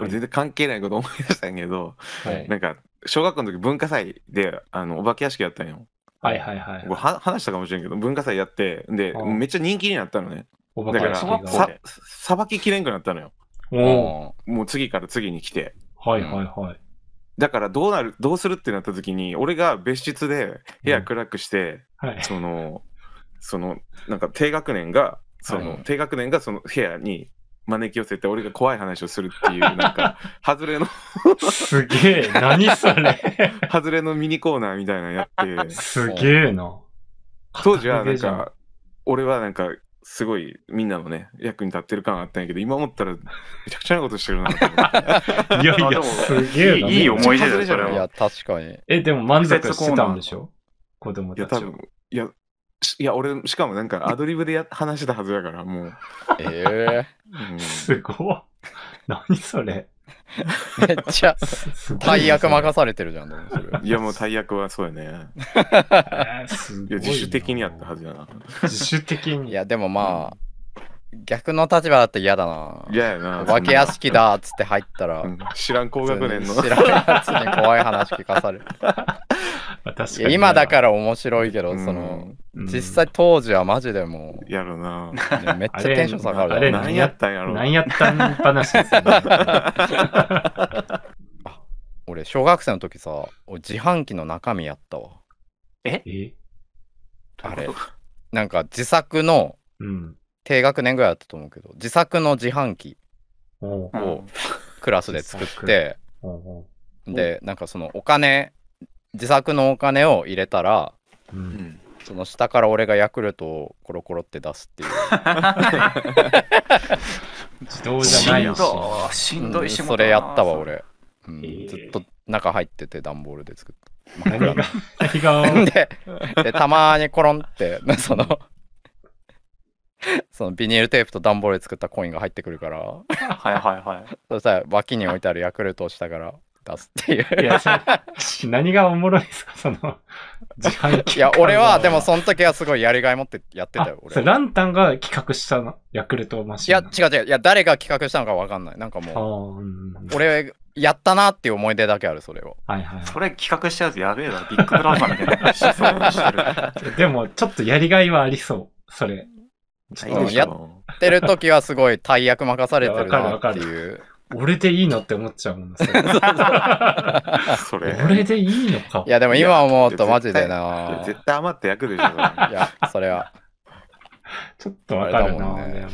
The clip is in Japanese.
れ全然関係ないこと思い出したんやけど、はい、なんか小学校の時文化祭であのお化け屋敷やったんよ。はいはいはい、はいは、話したかもしれんけど文化祭やってでめっちゃ人気になったのね。だからささばききれんくなったのよ。おもう次から次に来て。はいはいはい。だからどうなるどうするってなった時に俺が別室で部屋暗くして、うんはい、そのそのなんか低学年がその、はい、低学年がその部屋に招き寄せて俺が怖い話をするっていう なんか外れのすげえ何それ 外れのミニコーナーみたいなのやってすげえな当時はなんか俺はなんかすごいみんなのね役に立ってる感あったんやけど今思ったらめちゃくちゃなことしてるないやいや すげえね、いい思い出だよそれはいや確かにえでも満足してたんでしょ子供たちいや多分いやいや、俺、しかもなんかアドリブでや話したはずだから、もう。ええーすごっ。何それ。めっちゃ、大役任されてるじゃん、いや、もう大役はそうやね。えー、いや、自主的にやったはずやな。自主的に。いや、でもまあ、逆の立場だと嫌だな。嫌やな。分化け屋敷だっつって入ったら。知らん高学年の。知らんやつに怖い話聞かされる。確かに今だから面白いけど、その、実際当時はマジでもやるな。めっちゃテンション下がる。あれ何やったんやろ。何やったん話ですね。俺、小学生の時さ、自販機の中身やったわ。えあれ。なんか自作の、うん低学年ぐらいだったと思うけど、自作の自販機をクラスで作って、で、なんかそのお金、自作のお金を入れたら、うん、その下から俺がヤクルトをコロコロって出すっていう。自動じゃないよしんどいし、うん、それやったわ俺、うん、えー、ずっと中入ってて段ボールで作った。まあ、ででたまにコロンって そのそのビニールテープと段ボールで作ったコインが入ってくるからはいはいはいそしたら脇に置いてあるヤクルトを下から出すっていういやそ何がおもろいですかその自販機いや俺はでもその時はすごいやりがい持ってやってたよ俺ランタンが企画したのヤクルトマシンいや違う違ういや誰が企画したのか分かんないなんかもう俺やったなっていう思い出だけあるそれをはいはいそれ企画したやつやべえわ。ビッグブラザーみたいな でもちょっとやりがいはありそうそれやってる時はすごい大役任されてるなっていう。俺でいいのって思っちゃうもんそそれ 俺でいいのかいやでも今思うとマジでな絶対余って役でしょいやそれは ちょっとわかるな、ね、